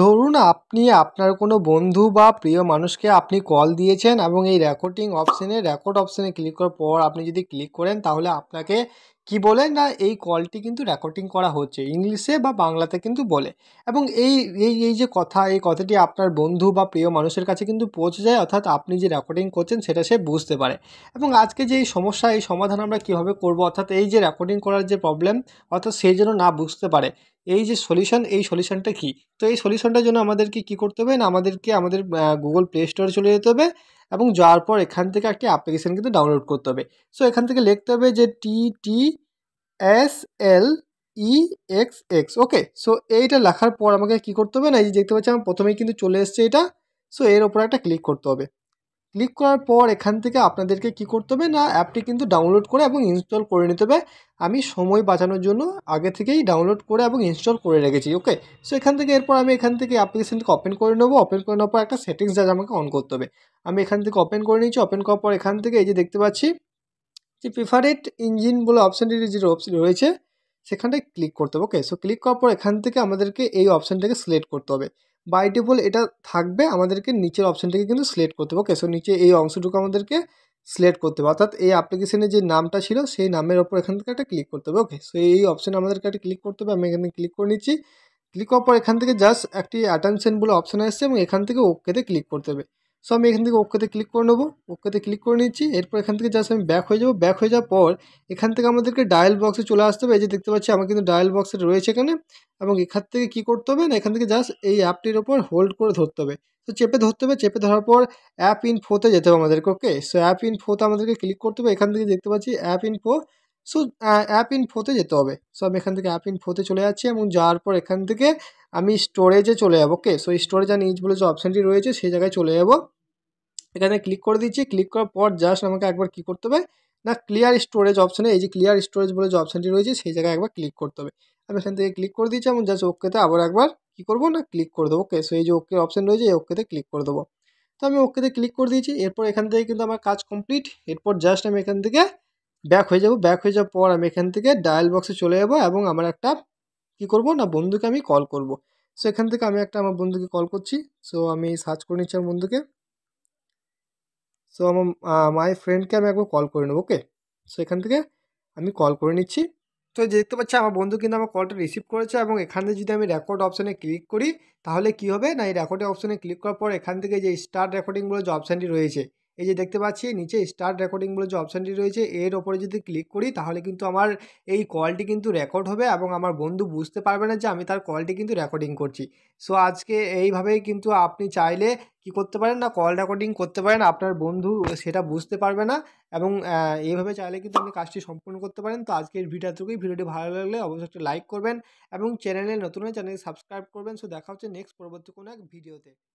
ধরুন আপনি আপনার কোনো বন্ধু বা প্রিয় মানুষকে আপনি কল দিয়েছেন এবং এই রেকর্ডিং অপশানে রেকর্ড অপশানে ক্লিক করার পর আপনি যদি ক্লিক করেন তাহলে আপনাকে কি বলে না এই কলটি কিন্তু রেকর্ডিং করা হচ্ছে ইংলিশে বা বাংলাতে কিন্তু বলে এবং এই এই এই যে কথা এই কথাটি আপনার বন্ধু বা প্রিয় মানুষের কাছে কিন্তু পৌঁছে যায় অর্থাৎ আপনি যে রেকর্ডিং করছেন সেটা সে বুঝতে পারে এবং আজকে যে এই সমস্যা এই সমাধান আমরা কিভাবে করব অর্থাৎ এই যে রেকর্ডিং করার যে প্রবলেম অর্থাৎ সে যেন না বুঝতে পারে এই যে সলিউশন এই সলিউশনটা কি তো এই সলিউশনটার জন্য আমাদেরকে কি করতে হবে না আমাদেরকে আমাদের গুগল প্লে স্টোরে চলে যেতে হবে এবং যাওয়ার পর এখান থেকে একটি অ্যাপ্লিকেশান কিন্তু ডাউনলোড করতে হবে সো এখান থেকে লিখতে হবে যে T T S L E X X okay so এইটা লেখার পর আমাকে কি করতে হবে না এই যে দেখতে পাচ্ছি আমার প্রথমেই কিন্তু চলে এসছে এটা সো এর ওপর একটা ক্লিক করতে হবে ক্লিক করার পর এখান থেকে আপনাদেরকে কি করতে হবে না অ্যাপটি কিন্তু ডাউনলোড করে এবং ইনস্টল করে নিতে হবে আমি সময় বাঁচানোর জন্য আগে থেকেই ডাউনলোড করে এবং ইনস্টল করে রেখেছি ওকে সো এখান থেকে এরপর আমি এখান থেকে অ্যাপ্লিকেশানটিকে ওপেন করে নেবো ওপেন করে নেওয়ার পর একটা সেটিংস যা আমাকে অন করতে হবে আমি এখান থেকে ওপেন করে নিয়েছি ওপেন করার পর এখান থেকে এই যে দেখতে পাচ্ছি যে প্রিফারেড ইঞ্জিন বলে অপশানটির যে অপশন রয়েছে সেখানটায় ক্লিক করতে হবে ওকে সো ক্লিক করার পর এখান থেকে আমাদেরকে এই অপশানটাকে সিলেক্ট করতে হবে বাই ডিফল্ট এটা থাকবে আমাদেরকে নিচের অপশানটিকে কিন্তু সিলেক্ট করতে হবে ওকে সো নিচে এই অংশটুকু আমাদেরকে সিলেক্ট করতে হবে অর্থাৎ এই অ্যাপ্লিকেশনের যে নামটা ছিল সেই নামের ওপর এখান থেকে একটা ক্লিক করতে হবে ওকে সো এই অপশান আমাদেরকে একটা ক্লিক করতে হবে আমি এখানে ক্লিক করে নিচ্ছি ক্লিক করার পর এখান থেকে জাস্ট একটি অ্যাটেনশন বলে অপশান আসছে এবং এখান থেকে ওকেতে ক্লিক করতে হবে সো আমি এখান থেকে ওকেতে ক্লিক করে নেবো ওকেতে ক্লিক করে নিচ্ছি এরপর এখান থেকে জাস্ট আমি ব্যাক হয়ে যাবো ব্যাক হয়ে যাওয়ার পর এখান থেকে আমাদেরকে ডায়াল বক্সে চলে আসতে হবে এই যে দেখতে পাচ্ছি আমার কিন্তু ডায়াল বক্সে রয়েছে এখানে এবং এখান থেকে কি করতে হবে না এখান থেকে জাস্ট এই অ্যাপটির ওপর হোল্ড করে ধরতে হবে তো চেপে ধরতে হবে চেপে ধরার পর অ্যাপ ইন ফোতে যেতে হবে আমাদেরকে ওকে সো অ্যাপ ইন ফোতে আমাদেরকে ক্লিক করতে হবে এখান থেকে দেখতে পাচ্ছি app info so app ইন ফোতে যেতে হবে সো আমি এখান থেকে অ্যাপ ইন ফোতে চলে যাচ্ছি এবং যাওয়ার পর এখান থেকে আমি স্টোরেজে চলে যাবো ওকে সো স্টোরেজ আর নিচ বলে যে অপশানটি রয়েছে সেই জায়গায় চলে যাবো এখানে ক্লিক করে দিচ্ছি ক্লিক করার পর জাস্ট আমাকে একবার কি করতে হবে না ক্লিয়ার স্টোরেজ অপশানে এই যে ক্লিয়ার স্টোরেজ বলে যে অপশানটি রয়েছে সেই জায়গায় একবার ক্লিক করতে হবে আমি এখান থেকে ক্লিক করে দিচ্ছি এবং জাস্ট ওকেতে আবার একবার কি করব না ক্লিক করে দেবো ওকে সো এই যে ওকে অপশান রয়েছে এই ওকেতে ক্লিক করে দেবো তো আমি ওকেতে ক্লিক করে দিয়েছি এরপর এখান থেকে কিন্তু আমার কাজ কমপ্লিট এরপর জাস্ট আমি এখান থেকে ব্যাক হয়ে যাব ব্যাক হয়ে যাওয়ার পর আমি এখান থেকে ডায়াল বক্সে চলে যাব এবং আমার একটা কি করব না বন্ধুকে আমি কল করব সো এখান থেকে আমি একটা আমার বন্ধুকে কল করছি সো আমি সার্চ করে নিচ্ছি আমার বন্ধুকে সো আমার মাই ফ্রেন্ডকে আমি একবার কল করে নেবো ওকে সো এখান থেকে আমি কল করে নিচ্ছি তো দেখতে পাচ্ছি আমার বন্ধু কিন্তু আমার কলটা রিসিভ করেছে এবং এখানে যদি আমি রেকর্ড অপশানে ক্লিক করি তাহলে কি হবে না এই রেকর্ডের অপশানে ক্লিক করার পর এখান থেকে যে স্টার্ট রেকর্ডিংগুলো যে অপশানটি রয়েছে এই যে দেখতে পাচ্ছি নিচে স্টার্ট রেকর্ডিং বলে যে অপশানটি রয়েছে এর ওপরে যদি ক্লিক করি তাহলে কিন্তু আমার এই কলটি কিন্তু রেকর্ড হবে এবং আমার বন্ধু বুঝতে পারবে না যে আমি তার কলটি কিন্তু রেকর্ডিং করছি সো আজকে এইভাবেই কিন্তু আপনি চাইলে কি করতে পারেন না কল রেকর্ডিং করতে পারেন আপনার বন্ধু সেটা বুঝতে পারবে না এবং এইভাবে চাইলে কিন্তু আপনি কাজটি সম্পূর্ণ করতে পারেন তো আজকের ভিডিওটুকুই ভিডিওটি ভালো লাগলে অবশ্যই একটা লাইক করবেন এবং চ্যানেলে নতুন চ্যানেল সাবস্ক্রাইব করবেন সো দেখা হচ্ছে নেক্সট পরবর্তী কোনো এক ভিডিওতে